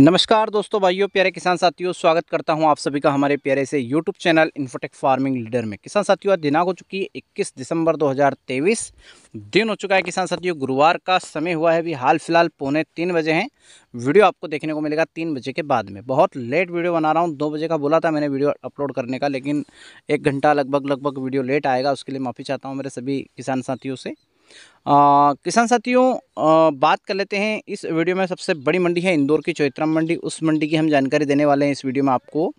नमस्कार दोस्तों भाइयों प्यारे किसान साथियों स्वागत करता हूं आप सभी का हमारे प्यारे से YouTube channel Infotech farming leader में किसान साथियों आज दिनांक हो चुकी है 21 दिसंबर 2023 दिन हो चुका है किसान साथियों गुरुवार का समय हुआ है अभी हाल फिलहाल पौने तीन बजे हैं वीडियो आपको देखने को मिलेगा तीन बजे के बाद में बहुत लेट वीडियो बना रहा हूँ दो बजे का बोला था मैंने वीडियो अपलोड करने का लेकिन एक घंटा लगभग लगभग वीडियो लेट आएगा उसके लिए माफ़ी चाहता हूँ मेरे सभी किसान साथियों से आ, किसान साथियों बात कर लेते हैं इस वीडियो में सबसे बड़ी मंडी है इंदौर की चौतराम मंडी उस मंडी की हम जानकारी देने वाले हैं इस वीडियो में आपको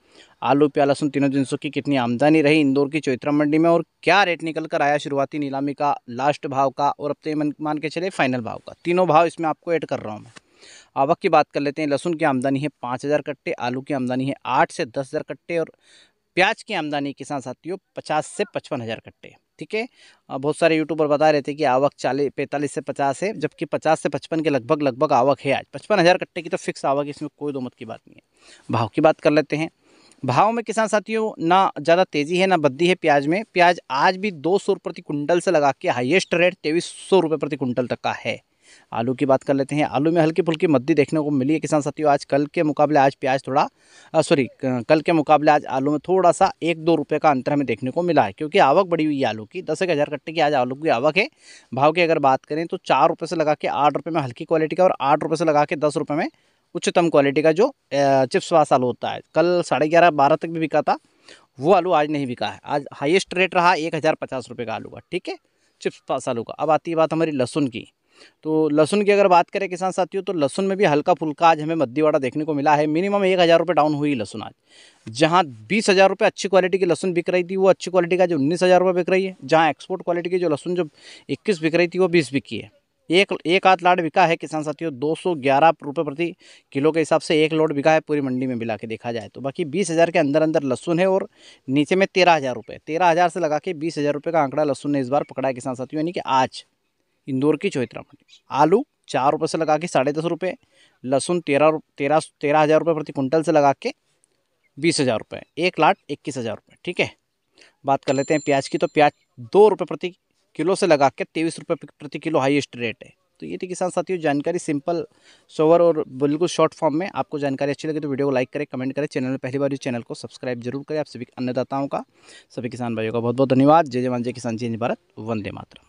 आलू प्याज लहसुन तीनों दिन की कितनी आमदनी रही इंदौर की चौत्रा मंडी में और क्या रेट निकल कर आया शुरुआती नीलामी का लास्ट भाव का और अब तो मान के चले फाइनल भाव का तीनों भाव इसमें आपको ऐड कर रहा हूँ मैं आवक की बात कर लेते हैं लहसुन की आमदनी है पाँच हज़ार कट्टे आलू की आमदनी है आठ से दस हज़ार कट्टे और प्याज की आमदनी किसान साथियों पचास से पचपन हज़ार कट्टे ठीक है बहुत सारे यूट्यूबर बता रहे थे कि आवक चालीस पैंतालीस से पचास है जबकि पचास से पचपन के लगभग लगभग आवक है आज पचपन हज़ार कट्टे की तो फिक्स आवक है इसमें कोई दो मत की बात नहीं है भाव की बात कर लेते हैं भाव में किसान साथियों ना ज़्यादा तेज़ी है ना बद्दी है प्याज में प्याज आज भी दो सौ प्रति कुंटल से लगा के हाइएस्ट रेट तेईस सौ रुपये प्रति कुंटल तक का है आलू की बात कर लेते हैं आलू में हल्की फुल्की मद्दी देखने को मिली है किसान साथियों आज कल के मुकाबले आज प्याज थोड़ा सॉरी कल के मुकाबले आज आलू में थोड़ा सा एक दो रुपये का अंतर हमें देखने को मिला है क्योंकि आवक बढ़ी हुई है आलू की दस एक हज़ार कट्टे की आज आलू की आवक है भाव की अगर बात करें तो चार रुपये से लगा के आठ रुपये में हल्की क्वालिटी का और आठ रुपये से लगा के दस रुपये में उच्चतम क्वालिटी का जो चिप्स वास आलू होता है कल साढ़े ग्यारह बारह तक भी बिका था वो आलू आज नहीं बिका है आज हाईएस्ट रेट रहा एक हज़ार पचास रुपये का आलू का ठीक है चिप्स पास आलू का अब आती है बात हमारी लहसुन की तो लहसुन की अगर बात करें किसान साथियों तो लहसुन में भी हल्का फुल्का आज हमें मद्दीवाड़ा देखने को मिला है मिनिमम एक हज़ार रुपये डाउन हुई लहसुन आज जहाँ बीस हज़ार रुपये अच्छी क्वालिटी की लहसुन बिक रही थी वो अच्छी क्वालिटी का जो उन्नीस हज़ार रुपये बिक रही है जहाँ एक्सपोर्ट क्वालिटी की जो लहसुन जो इक्कीस बिक रही थी वो बीस बिकी है एक एक आध लाड बिका है किसान साथियों दो सौ ग्यारह रुपये प्रति किलो के हिसाब से एक लोड बिका है पूरी मंडी में मिला के देखा जाए तो बाकी बीस हज़ार के अंदर अंदर लहसुन है और नीचे में तेरह हज़ार रुपये तेरह हज़ार से लगा के बीस हज़ार रुपये का आंकड़ा लहसुन ने इस बार पकड़ा है किसान साथियों यानी कि आज इंदौर की चौहत्तरा मंडी आलू चार रुपये से लगा के साढ़े दस रुपये लहसुन तेरह तेरह तेरह हज़ार रुपये प्रति कुंटल से लगा के बीस हज़ार रुपये एक लाट इक्कीस हज़ार रुपये ठीक है बात कर लेते हैं प्याज की तो प्याज दो रुपये प्रति किलो से लगा के तेईस रुपये प्रति किलो हाईएस्ट रेट है तो ये थी किसान साथियों जानकारी सिंपल सोवर और बिल्कुल शॉर्ट फॉर्म में आपको जानकारी अच्छी लगे तो वीडियो को लाइक करें कमेंट करें चैनल में पहली बार इस चैनल को सब्सक्राइब जरूर करें आप सभी अन्नदाताओं का सभी किसान भाइयों का बहुत बहुत धन्यवाद जय जवान जय किसान जय भारत वंदे मातरम